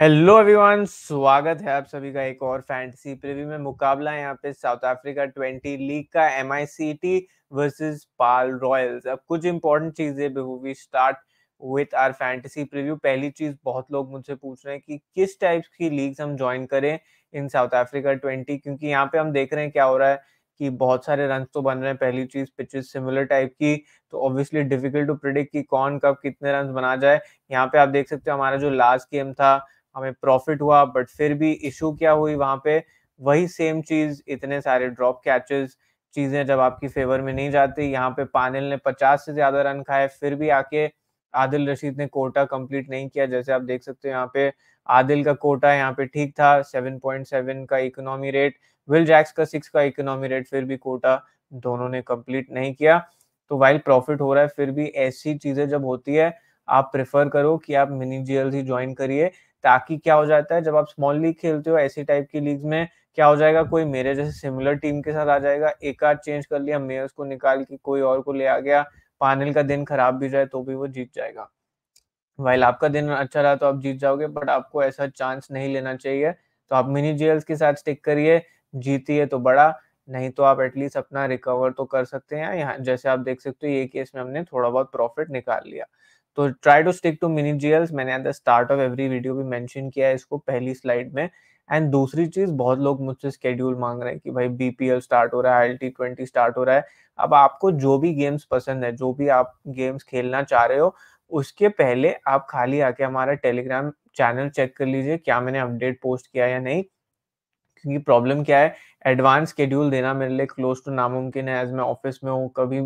hello everyone स्वागत है आप सभी का एक और फैंटेसी प्रीव्यू में मुकाबला है यहाँ पे साउथ अफ्रीका 20 लीग का एम वर्सेस पाल रॉयल्स अब कुछ इंपॉर्टेंट चीजें before we start with our fantasy preview पहली चीज बहुत लोग मुझसे पूछ रहे हैं कि किस टाइप की लीग्स हम ज्वाइन करें इन साउथ अफ्रीका ट्वेंटी क्योंकि यहाँ पे हम देख रहे हैं क्या हो रहा है कि बहुत सारे रन तो बन रहे हैं पहली चीज पिचेस सिमिलर टाइप की तो ऑब्वियसली डिफिकल्ट टू प्रिडिक्ट कि कौन कब कितने रन बना जाए यहाँ पे आप देख सकते हो हमारा जो लास्ट गेम था हमें प्रॉफिट हुआ बट फिर भी इशू क्या हुई वहां पे वही सेम चीज इतने सारे ड्रॉप कैचेस चीजें जब आपकी फेवर में नहीं जाती यहाँ पे पानिल ने 50 से ज्यादा रन खाए फिर भी आके आदिल रशीद ने कोटा कंप्लीट नहीं किया जैसे आप देख सकते हो यहाँ पे आदिल का कोटा यहाँ पे ठीक था 7.7 का इकोनॉमी रेट विल जैक्स का सिक्स का इकोनॉमी रेट फिर भी कोटा दोनों ने कंप्लीट नहीं किया तो वाइल प्रॉफिट हो रहा है फिर भी ऐसी चीजें जब होती है आप प्रेफर करो कि आप मिनी जीएल ही ज्वाइन करिए ताकि क्या हो जाता है जब आप स्मॉल लीग खेलते हो ऐसी टाइप की लीग में क्या हो जाएगा कोई मेरे जैसे सिमिलर टीम के साथ आ जाएगा एक आध चेंज कर लिया मैं को निकाल के कोई और को ले आ गया पानल का दिन खराब भी जाए तो भी वो जीत जाएगा वाइल आपका दिन अच्छा रहा तो आप जीत जाओगे बट आपको ऐसा चांस नहीं लेना चाहिए तो आप मिनी जेल्स के साथ स्टिक करिए है तो बड़ा नहीं तो आप एटलीस्ट अपना रिकवर तो कर सकते हैं यहाँ जैसे आप देख सकते हो ये केस में हमने थोड़ा बहुत प्रॉफिट निकाल लिया तो try to stick to mini GLs मैंने at the start of every video भी मैंशन किया है इसको पहली स्लाइड में एंड दूसरी चीज बहुत लोग मुझसे स्केड्यूल मांग रहे हैं कि भाई बीपीएल स्टार्ट हो रहा है एल ट्वेंटी स्टार्ट हो रहा है अब आपको जो भी गेम्स पसंद है जो भी आप गेम्स खेलना चाह रहे हो उसके पहले आप खाली आके हमारा टेलीग्राम चैनल चेक कर लीजिए क्या मैंने अपडेट पोस्ट किया या नहीं क्योंकि प्रॉब्लम क्या है एडवांस स्केड्यूल देना मेरे लिए क्लोज टू नामुमकिन है एज मैं ऑफिस में हूँ कभी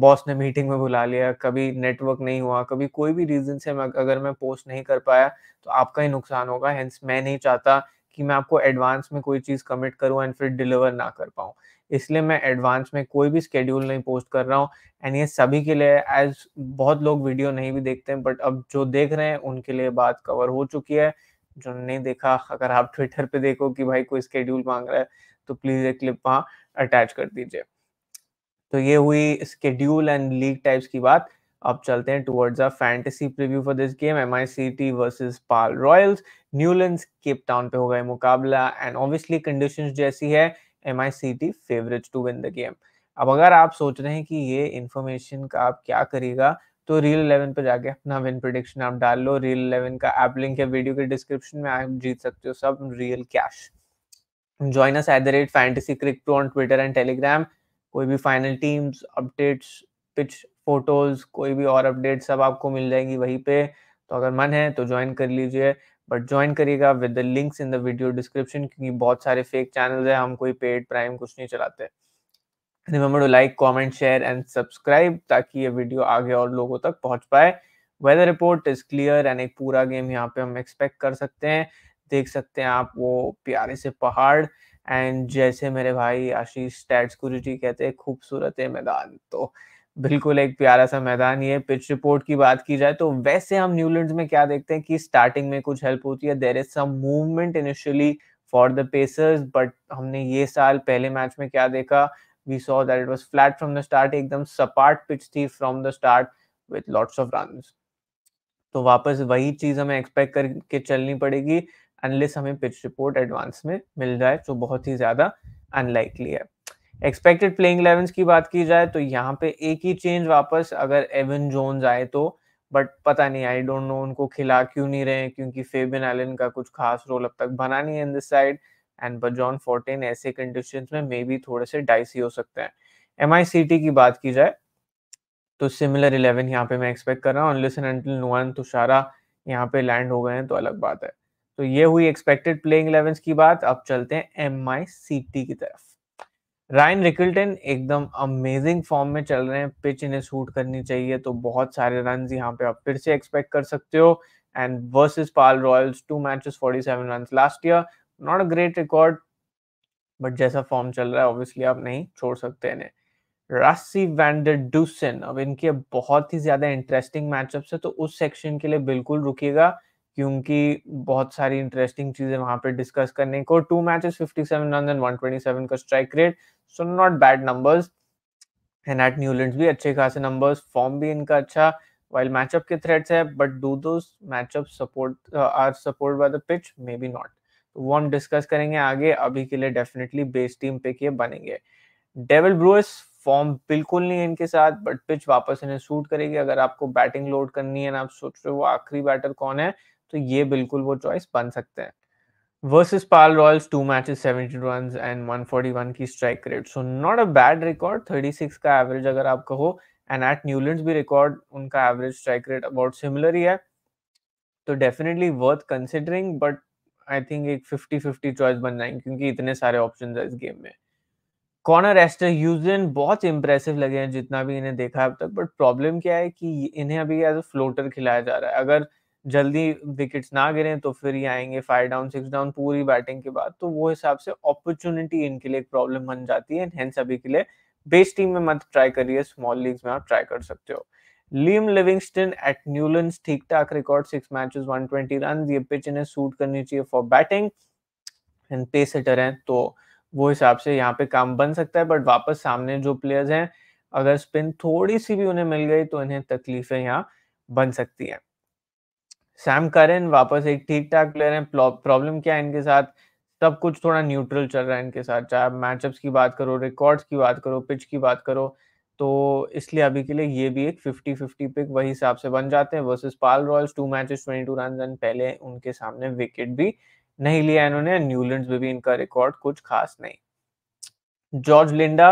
बॉस ने मीटिंग में बुला लिया कभी नेटवर्क नहीं हुआ कभी कोई भी रीज़न से मैं अगर मैं पोस्ट नहीं कर पाया तो आपका ही नुकसान होगा हेंस मैं नहीं चाहता कि मैं आपको एडवांस में कोई चीज़ कमिट करूँ एंड फिर डिलीवर ना कर पाऊं इसलिए मैं एडवांस में कोई भी स्केड्यूल नहीं पोस्ट कर रहा हूँ एंड ये सभी के लिए एज बहुत लोग वीडियो नहीं भी देखते हैं बट अब जो देख रहे हैं उनके लिए बात कवर हो चुकी है जो नहीं देखा अगर आप ट्विटर पे देखो कि भाई कोई स्केड्यूल मांग रहा है तो प्लीज़ एक क्लिप वहाँ अटैच कर दीजिए तो ये हुई स्केड्यूल एंड लीग टाइप्स की बात अब चलते हैं towards a fantasy preview for this game M I C T versus Paarl Royals Newlands Cape Town पे होगा मुकाबला एंड ऑब्वियसली कंडीशन जैसी है M I C T favourite to win the game अब अगर आप सोच रहे हैं कि ये इन्फॉर्मेशन का आप क्या करेगा तो रियल इलेवन पर जाके अपना विन प्रोडिक्शन आप डाल लो रियल इलेवन का ऐप लिंक है वीडियो के डिस्क्रिप्शन में आप जीत सकते हो सब real cash join us at the rate fantasy cric two on Twitter and Telegram कोई भी final teams updates pitch photos कोई भी और अपडेट सब आपको मिल जाएंगी वहीं पे तो अगर मन है तो ज्वाइन कर लीजिए बट ज्वाइन करिएगा with the links in the video description क्योंकि बहुत सारे फेक चैनल है हम कोई पेड प्राइम कुछ नहीं चलाते remember to like comment share and subscribe ताकि ये वीडियो आगे और लोगों तक पहुंच पाए weather report is clear and एक पूरा गेम यहाँ पे हम एक्सपेक्ट कर सकते हैं देख सकते हैं आप वो प्यारे से पहाड़ एंड जैसे मेरे भाई आशीष टैट्सकुरी जी कहते हैं खूबसूरत है मैदान तो बिल्कुल एक प्यारा सा मैदान ये पिच रिपोर्ट की बात की जाए तो वैसे हम न्यूलैंड में क्या देखते हैं कि स्टार्टिंग में कुछ हेल्प होती है there is some movement initially for the pacers but हमने ये साल पहले मैच में क्या देखा we saw that it was flat from the start एकदम सपाट पिच थी from the start with lots of run तो वापस वही चीज हमें एक्सपेक्ट करके चलनी पड़ेगी अनलेस हमें पिच रिपोर्ट एडवांस में मिल जाए जो बहुत ही ज़्यादा अनलाइकली है एक्सपेक्टेड प्लेइंग इलेवंस की बात की जाए तो यहाँ पे एक ही चेंज वापस अगर एवन जोन्स आए तो बट पता नहीं आई डोंट नो उनको खिला क्यों नहीं रहे क्योंकि फेबिन एलन का कुछ खास रोल अब तक बना नहीं है in this side and but Bjorn Fortuin ऐसे कंडीशन में मे बी थोड़े से डाइसी हो सकते हैं एम आई सी टी की बात की जाए तो सिमिलर इलेवन यहाँ पे मैं एक्सपेक्ट कर रहा हूँ तुषारा यहाँ पे लैंड हो गए हैं तो अलग बात है तो ये हुई एक्सपेक्टेड प्लेइंग इलेवन की बात अब चलते हैं एम आई सी टी की तरफ रायन रिकल्टन एकदम अमेजिंग फॉर्म में चल रहे हैं पिच इन्हें सूट करनी चाहिए तो बहुत सारे रन यहाँ पे आप फिर से एक्सपेक्ट कर सकते हो and versus Paarl Royals two matches 47 run last year not a great record but जैसा फॉर्म चल रहा है ऑब्वियसली आप नहीं छोड़ सकते इन्हें रासी वैंडर डूसन अब इनके बहुत ही ज्यादा इंटरेस्टिंग मैचअप्स है तो उस सेक्शन के लिए बिल्कुल रुकिएगा क्योंकि बहुत सारी इंटरेस्टिंग चीजें वहां पे डिस्कस करने को टू मैचेस 57 रन एंड 127 का strike rate so not bad numbers and at Newland भी अच्छे खासे नंबर्स फॉर्म भी इनका अच्छा वाइल मैचअप के थ्रेट्स है but do though matchup support are support by the pitch maybe not वो हम डिस्कस करेंगे आगे अभी के लिए डेफिनेटली बेस टीम पे ये बनेंगे डेविल ब्रूअर्स फॉर्म बिल्कुल नहीं है इनके साथ बट पिच वापस इन्हें सूट करेगी अगर आपको बैटिंग लोड करनी है ना आप सोच रहे हो आखिरी बैटर कौन है तो ये बिल्कुल वो चॉइस बन सकते हैं versus Paarl Royals two matches 70 run and 141 की strike rate so not a bad record 36 का एवरेज अगर आप कहो एंड एट न्यूलैंड भी रिकॉर्ड उनका average strike rate about similar ही है तो definitely worth considering but I think एक 50-50 चॉइस बन जाएंगे क्योंकि इतने सारे ऑप्शन है इस गेम में कॉर्नर एस्टर यूजन बहुत इंप्रेसिव लगे हैं जितना भी इन्हें देखा है अब तक बट प्रॉब्लम क्या है कि इन्हें अभी एज अ फ्लोटर खिलाया जा रहा है अगर जल्दी विकेट्स ना गिरे तो फिर ये आएंगे फाइव डाउन सिक्स डाउन पूरी बैटिंग के बाद तो वो हिसाब से अपॉर्चुनिटी इनके लिए एक प्रॉब्लम बन जाती है हेंस अभी के लिए बेस टीम में मत ट्राई करिए स्मॉल लीग्स में आप ट्राई कर सकते हो लियम लिविंगस्टन एट न्यूलैंड्स ठीक ठाक रिकॉर्ड सिक्स मैचेस 120 रन ये पिच इन्हें सूट करनी चाहिए for batting and pace hitter हैं तो वो हिसाब से यहाँ पे काम बन सकता है बट वापस सामने जो प्लेयर्स हैं अगर स्पिन थोड़ी सी भी उन्हें मिल गई तो इन्हें तकलीफें यहाँ बन सकती हैं सैम करन वापस एक ठीक ठाक प्लेयर है प्रॉब्लम क्या है इनके साथ सब कुछ थोड़ा न्यूट्रल चल रहा है इनके साथ चाहे आप मैचअप्स की बात करो रिकॉर्ड्स की बात करो पिच की बात करो तो इसलिए अभी के लिए ये भी एक 50-50 पिक वही हिसाब से बन जाते हैं versus Paarl Royals two matches 22 run and पहले उनके सामने विकेट भी नहीं लिया इन्होंने न्यूलैंड में भी इनका रिकॉर्ड कुछ खास नहीं जॉर्ज लिंडा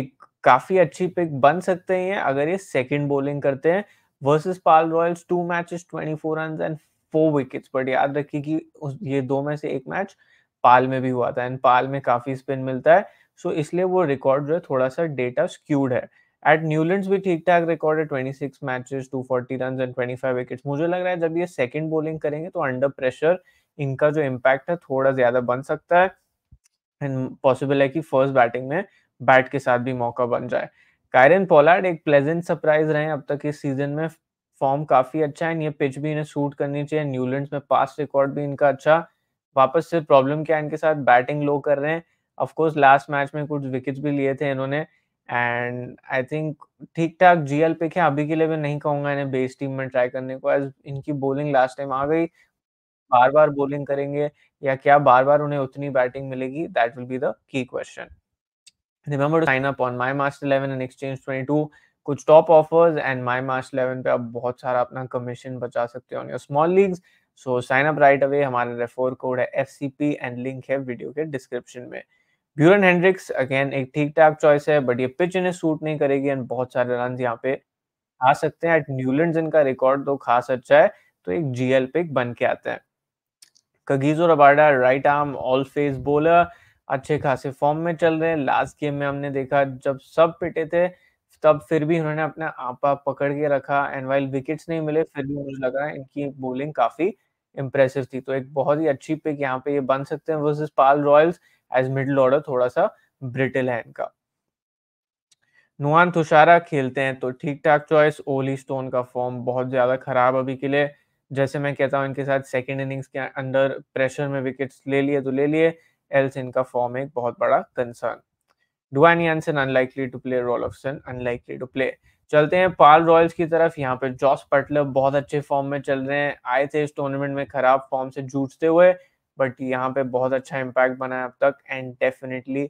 एक काफी अच्छी पिक बन सकते हैं अगर ये सेकंड बॉलिंग करते हैं versus Paarl Royals two matches 24 run and four wickets but याद रखिए कि ये दो में से एक मैच पाल में भी हुआ था एंड पाल में काफी स्पिन मिलता है सो so इसलिए वो रिकॉर्ड जो है थोड़ा सा डेटा स्क्यूड है एट न्यूलैंड भी ठीक ठाक रिकॉर्ड है 26 मैचेस 240 रन एंड 25 विकेट्स मुझे लग रहा है जब ये सेकंड बॉलिंग करेंगे तो अंडर प्रेशर इनका जो इम्पैक्ट है थोड़ा ज्यादा बन सकता है एंड पॉसिबल है कि फर्स्ट बैटिंग में बैट के साथ भी मौका बन जाए कायरन पोलार्ड एक प्लेजेंट सरप्राइज रहे अब तक इस सीजन में फॉर्म काफी अच्छा है ये पिच भी इन्हें सूट करनी चाहिए न्यूलैंड में पास रिकॉर्ड भी इनका अच्छा वापस से प्रॉब्लम क्या है इनके साथ बैटिंग लो कर रहे हैं ऑफकोर्स लास्ट मैच में कुछ विकेट्स भी लिए थे इन्होंने एंड आई थिंक ठीक ठाक जीएल पिक है अभी के लिए मैं नहीं कहूंगा इन्हें बेस टीम में ट्राई करने को एज इनकी बॉलिंग लास्ट टाइम आ गई बार बार बॉलिंग करेंगे या क्या बार बार उन्हें उतनी बैटिंग मिलेगी that will be the key question remember to sign up on My Match eleven and exchange twenty two कुछ top offers and My Match eleven पे आप बहुत सारा अपना कमीशन बचा सकते हो small leagues so sign up right away हमारे रेफोर कोड है F C P and link है वीडियो के डिस्क्रिप्शन में ब्यूरन हेंड्रिक्स अगेन एक ठीक ठाक चॉइस है बट ये पिच इन्हें सूट नहीं करेगी एंड बहुत सारे रन यहाँ पे आ सकते हैं एट न्यूलैंड इनका रिकॉर्ड तो खास अच्छा है तो एक जीएल पिक बन के आते हैं Kagiso Rabada right arm all pace bowler अच्छे खासे फॉर्म में चल रहे हैं लास्ट गेम में हमने देखा जब सब पिटे थे तब फिर भी उन्होंने अपना आपा पकड़ के रखा एंड वाइल विकेट्स नहीं मिले फिर भी मुझे लगा इनकी बॉलिंग काफी इंप्रेसिव थी तो एक बहुत ही अच्छी पिक यहाँ पे ये बन सकते हैं versus Paarl Royals as middle order थोड़ा सा ब्रिटिल है इनका नुआन तुषारा खेलते हैं तो ठीक ठाक चॉइस ओली स्टोन का फॉर्म बहुत ज्यादा खराब अभी के लिए जैसे मैं कहता हूँ इनके साथ सेकेंड इनिंग्स के अंडर प्रेशर में विकेट्स ले लिए तो ले लिए एल्स इनका फॉर्म एक बहुत बड़ा concern Duan Jansen unlikely to play role option unlikely to play चलते हैं पाल रॉयल्स की तरफ यहाँ पे जॉस पटलर बहुत अच्छे फॉर्म में चल रहे हैं आए थे इस टूर्नामेंट में खराब फॉर्म से जूझते हुए बट यहाँ पे बहुत अच्छा इम्पैक्ट बनाया अब तक एंड डेफिनेटली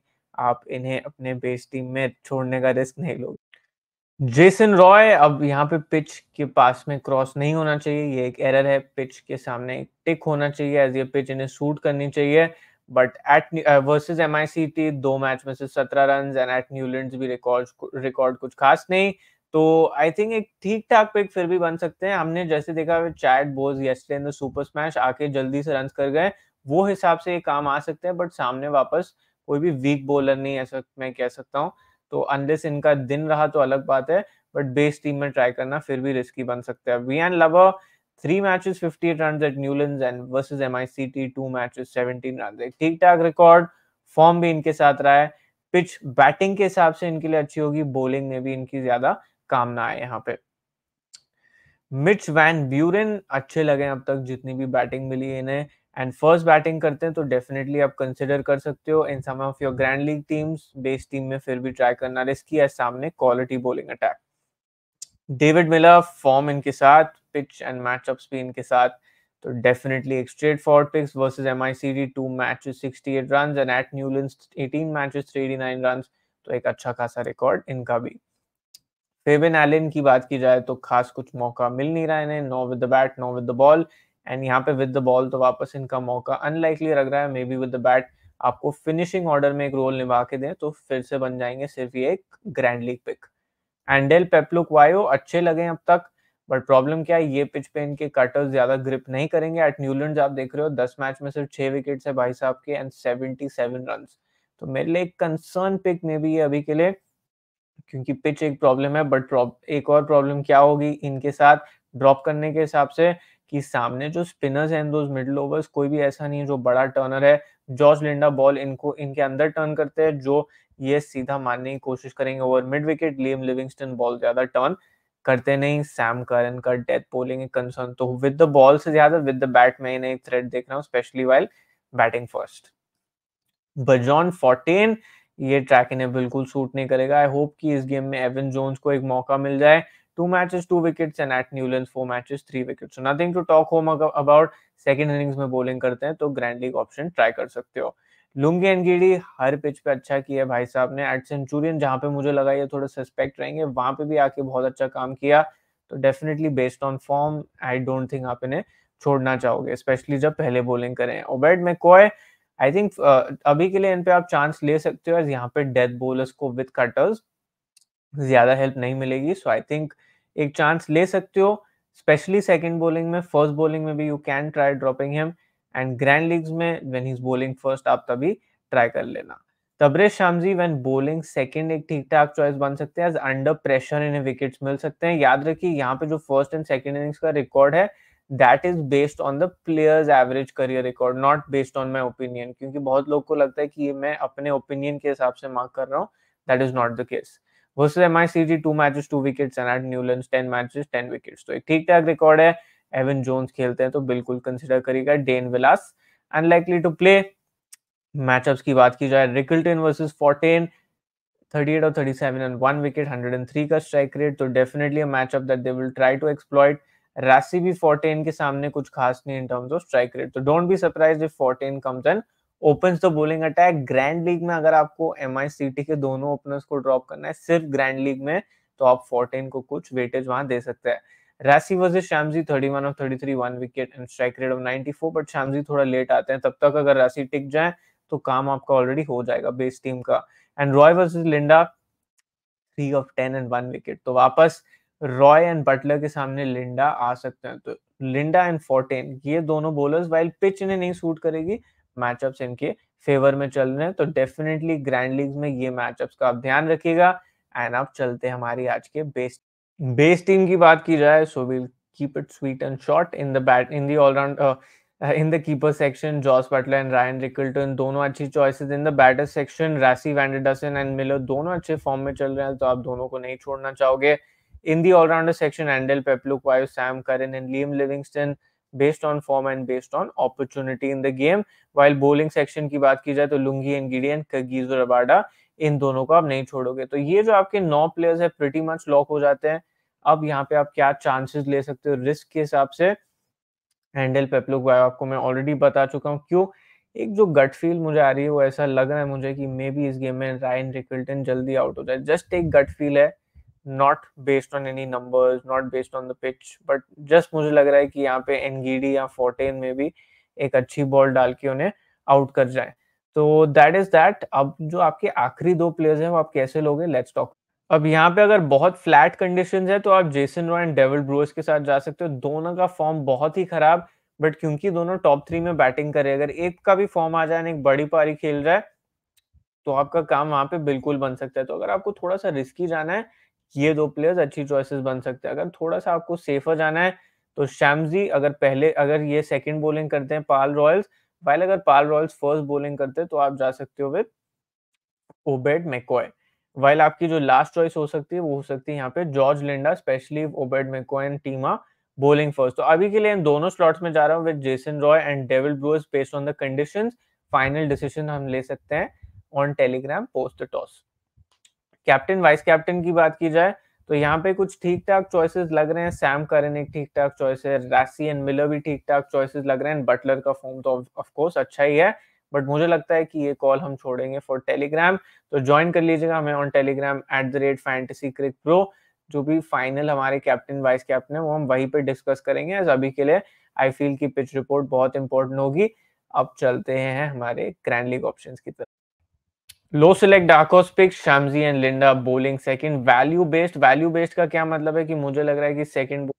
आप इन्हें अपने बेस टीम में छोड़ने का रिस्क नहीं लोगे जेसन रॉय अब यहाँ पे पिच के पास में क्रॉस नहीं होना चाहिए ये एक एरर है पिच के सामने टिक होना चाहिए एज ये पिच इन्हें सूट करनी चाहिए बट एट वर्सेस एमआईसीटी दो मैच में से सत्रह रन एंड एट न्यूलैंड भी रिकॉर्ड रिकॉर्ड कुछ खास नहीं तो आई थिंक एक ठीक ठाक पिक फिर भी बन सकते हैं हमने जैसे देखा Chad Bowes yesterday in the super smash आके जल्दी से रन कर गए वो हिसाब से ये काम आ सकते हैं बट सामने वापस कोई भी वीक बॉलर नहीं ऐसा मैं कह सकता हूँ तो अनलेस इनका दिन रहा तो अलग बात है बट बेस टीम में ट्राई करना फिर भी रिस्की बन सकता है वी एंड लवर three matches 58 runs at Newlands and versus MICT two matches 17 run एक ठीक ठाक रिकॉर्ड फॉर्म भी इनके साथ रहा है पिच बैटिंग के हिसाब से इनके लिए अच्छी होगी बॉलिंग में भी इनकी ज्यादा कामना है यहाँ पे मिच वैन ब्यूरिन अच्छे लगे अब तक जितनी भी बैटिंग मिली है इन्हें एंड फर्स्ट बैटिंग करते हैं तो डेफिनेटली आप कंसिडर कर सकते हो in some of your grand league teams base team में फिर भी ट्राई करना रिस्की है सामने quality bowling attack David Miller form इनके साथ पिच एंड मैचअप्स भी इनके साथ तो डेफिनेटली एक straightforward picks versus MICT two matches 68 runs and at Newlands 18 matches 389 runs तो एक अच्छा खासा रिकॉर्ड इनका भी फेबिन एलिन की बात की जाए तो खास कुछ मौका मिल नहीं रहा है इन्हें no with the bat no with the ball and यहाँ पे विद द बॉल तो वापस इनका मौका अनलाइकली लग रहा है maybe with the bat आपको फिनिशिंग ऑर्डर में एक रोल निभा के दें तो फिर से बन जाएंगे सिर्फ ये एक grand league pick Andile Phehlukwayo अच्छे लगे अब तक बट प्रॉब्लम क्या है ये पिच पे इनके कटर्स ज्यादा ग्रिप नहीं करेंगे एट न्यूलैंड आप देख रहे हो दस मैच में सिर्फ छह विकेट है भाई साहब के एंड सेवेंटी सेवन रन तो मेरे लिए कंसर्न पिक में भी है अभी के लिए क्योंकि पिच एक प्रॉब्लम है बट एक और प्रॉब्लम क्या होगी इनके साथ ड्रॉप करने के हिसाब से कि सामने जो स्पिनर्स हैं दो मिडल ओवर्स कोई भी ऐसा नहीं है जो बड़ा टर्नर है जॉर्ज लिंडा बॉल इनको इनके अंदर टर्न करते हैं जो ये सीधा मारने की कोशिश करेंगे over mid wicket Liam Livingstone ball ज्यादा टर्न करते नहीं सैम करन का डेथ पोलिंग कंसर्न तो विद द बॉल से ज्यादा विद द बैट में इन्हें एक थ्रेड देख रहा हूँ specially while batting first Bjorn Fortuin ये ट्रैक इन्हें बिल्कुल सूट नहीं करेगा आई होप कि इस गेम में एवन जोन्स को एक मौका मिल जाए two matches two wickets and at Newland four matches three wickets nothing to talk home about about innings में बॉलिंग करते हैं तो ग्रैंड लीग ऑप्शन ट्राई कर सकते हो लुंगी एनगिडी हर पिच पे अच्छा किया भाई साहब ने एट सेंचुरियन जहाँ पे मुझे लगा ये थोड़े सस्पेक्ट रहेंगे वहां पे भी आके बहुत अच्छा काम किया तो definitely based on form I don't think आप इन्हें छोड़ना चाहोगे स्पेशली जब पहले बोलिंग करें ओबेड में कोय आई थिंक अभी के लिए इन पे आप चांस ले सकते हो यहाँ पे डेथ बोलर्स को विद कटर्स ज्यादा हेल्प नहीं मिलेगी सो आई थिंक एक चांस ले सकते हो स्पेशली सेकेंड बोलिंग में फर्स्ट बोलिंग में भी you can try dropping him and grand leagues में when he is bowling first आप तभी ट्राई कर लेना Tabraiz Shamsi when bowling second एक ठीक ठाक चॉइस बन सकते हैं एज अंडर प्रेशर इन्हें विकेट्स मिल सकते हैं याद रखिए यहाँ पे जो फर्स्ट एंड सेकंड इनिंग्स का रिकॉर्ड है that is based on the players average career record not based on my opinion क्योंकि बहुत लोग को लगता है कि मैं अपने ओपिनियन के हिसाब से मार्क कर रहा हूँ that is not the case versus M I C T two matches two wickets and at Newland ten matches ten wickets तो एक ठीक ठाक रिकॉर्ड है एवन जोन्स खेलते हैं तो बिल्कुल कंसिडर करिएगा Dane Vilas unlikely to play matchup की बात की जाए रिकल्टन वर्सेज फोर्टेन 38 और 37 एंड वन विकेट 103 का स्ट्राइक रेट तो definitely matchup that they will try to exploit Rassie भी फोर्टेन के सामने कुछ खास नहीं in terms of strike rate तो don't be surprise if Fortuin comes and open the bowling attack grand league में अगर आपको एम आई सी टी के दोनों ओपनर्स को ड्रॉप करना है सिर्फ ग्रैंड लीग में तो आप फोर्टेन को कुछ वेटेज वहां दे सकते हैं Rassie versus Shamsi one of thirty three one wicket and strike rate of ninety four but Shamsi थोड़ा लेट आते हैं तब तक अगर रैसी टिक जाए तो काम आपका ऑलरेडी हो जाएगा बेस टीम का and Roy versus Linde three of ten and one wicket तो वापस रॉय एंड बटलर के सामने लिंडा आ सकते हैं तो लिंडा एंड फोर्टेन ये दोनों बॉलर्स वाइल पिच इन्हें नहीं सूट करेगी मैचअप्स इनके फेवर में चल रहे हैं तो डेफिनेटली ग्रैंड लीग में ये मैचअप्स का आप ध्यान रखिएगा एंड आप चलते हैं हमारी आज के बेस्ट बेस टीम की बात की जाए so will keep it sweet and short in the bat in the allround in the keeper section Jos Buttler and Ryan Rickelton दोनों अच्छी choices in the batter section Rassie van der Dussen and Miller दोनों अच्छे form में चल रहे हैं तो आप दोनों को नहीं छोड़ना चाहोगे in the allrounder section Andile Phehlukwayo Sam Curran and Liam Livingstone based on form and based on opportunity in the game While bowling section की बात की जाए तो Lungi and Gideon Kagiso Rabada इन दोनों को आप नहीं छोड़ोगे तो ये जो आपके नौ प्लेयर्स है प्रिटी मच लॉक हो जाते हैं अब यहाँ पे आप क्या चांसेस ले सकते हो रिस्क के हिसाब से हैंडल पेपलुक वायो आपको मैं ऑलरेडी बता चुका हूँ क्यों एक जो गट फील मुझे आ रही है वो ऐसा लग रहा है मुझे कि मे बी इस गेम में रायन रिकल्टन जल्दी आउट हो जाए जस्ट एक गट फील है not based on any numbers not based on the pitch but just मुझे लग रहा है कि यहाँ पे एनगीडी या फोर्टेन में भी एक अच्छी बॉल डाल के उन्हें आउट कर जाए तो दैट इज दैट अब जो आपके आखिरी दो प्लेयर्स हैं वो आप कैसे लोगे लेट्स टॉक अब यहाँ पे अगर बहुत फ्लैट कंडीशन है तो आप Jason Roy and Dewald Brevis के साथ जा सकते हो दोनों का फॉर्म बहुत ही खराब बट क्योंकि दोनों टॉप थ्री में बैटिंग करे अगर एक का भी फॉर्म आ जाए एक बड़ी पारी खेल रहा है तो आपका काम वहां पे बिल्कुल बन सकता है तो अगर आपको थोड़ा सा रिस्की जाना है ये दो प्लेयर्स अच्छी चॉइसेस बन सकते हैं अगर थोड़ा सा आपको सेफर जाना है तो श्यामजी अगर पहले अगर ये सेकंड बॉलिंग करते हैं पाल रॉयल्स वाइल अगर पाल रॉयल्स फर्स्ट बॉलिंग करते तो आप जा सकते हो विद ओबेड मैकॉय वाइल आपकी जो लास्ट चॉइस हो सकती है वो हो सकती है यहाँ पे George Linde specially Obed McCoy and team bowling first तो अभी के लिए इन दोनों स्लॉट्स में जा रहा हूँ with Jason Roy and Dewald Brevis based on the condition final decision हम ले सकते हैं on Telegram post toss captain vice captain की बात की जाए तो यहाँ पे कुछ ठीक ठाक चॉइसेस लग रहे हैं सैम करन एक ठीक ठाक चॉइस है रैसी एंड मिलर भी ठीक ठाक चॉइसेस लग रहे हैं बटलर का फॉर्म तो ऑफ कोर्स अच्छा ही है बट मुझे लगता है कि ये कॉल हम छोड़ेंगे फॉर टेलीग्राम तो ज्वाइन कर लीजिएगा हमें on Telegram at the rate fantasy cric pro जो भी फाइनल हमारे कैप्टन वाइस कैप्टन है वो हम वहीं पे डिस्कस करेंगे अभी के लिए आई फील की पिच रिपोर्ट बहुत इंपॉर्टेंट होगी अब चलते हैं हमारे ग्रैंड लीग ऑप्शंस की तरफ लो select dark horse pick Shamsi and Linde bowling second value based value based का क्या मतलब है कि मुझे लग रहा है कि सेकंड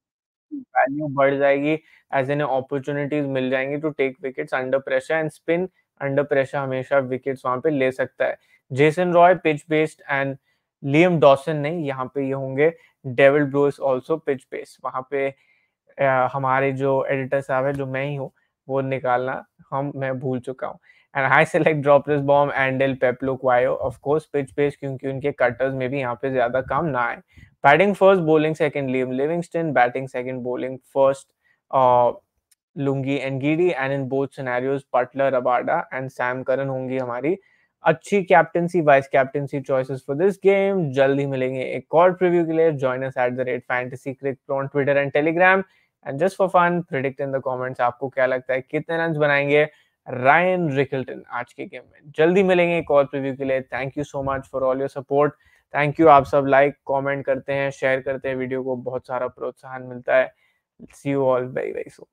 वैल्यू बढ़ जाएगी एज एन अपॉर्चुनिटीज मिल जाएंगी to take wickets under pressure and spin under pressure हमेशा विकेट्स वहां पे ले सकता है Jason Roy pitch based and Liam Dawson नहीं यहाँ पे ये होंगे Dewald Brevis is also pitch based वहां पे आ, हमारे जो एडिटर साहब है जो मैं ही हूँ वो निकालना हम मैं भूल चुका हूँ एंड हाई सेलेक्ट ड्रॉपलेस बॉम्ब Andile Phehlukwayo of course pitch based क्योंकि उनके कटर्स में भी यहाँ पे ज्यादा काम ना आए batting first bowling second Liam Livingstone batting second bowling first Lungi and गिडी and in both scenarios Buttler Rabada and Sam Curran होंगी हमारी अच्छी captaincy vice captaincy choices for this game जल्द ही मिलेंगे एक और प्रीव्यू के लिए join us at the rate fantasy cricket on Twitter and Telegram and just for fun predict in the comments आपको क्या लगता है कितने रन बनाएंगे रायन रिकल्टन आज के गेम में जल्दी मिलेंगे एक और प्रीव्यू के लिए thank you so much for all your support thank you आप सब लाइक कमेंट करते हैं शेयर करते हैं वीडियो को बहुत सारा प्रोत्साहन मिलता है see you all very very so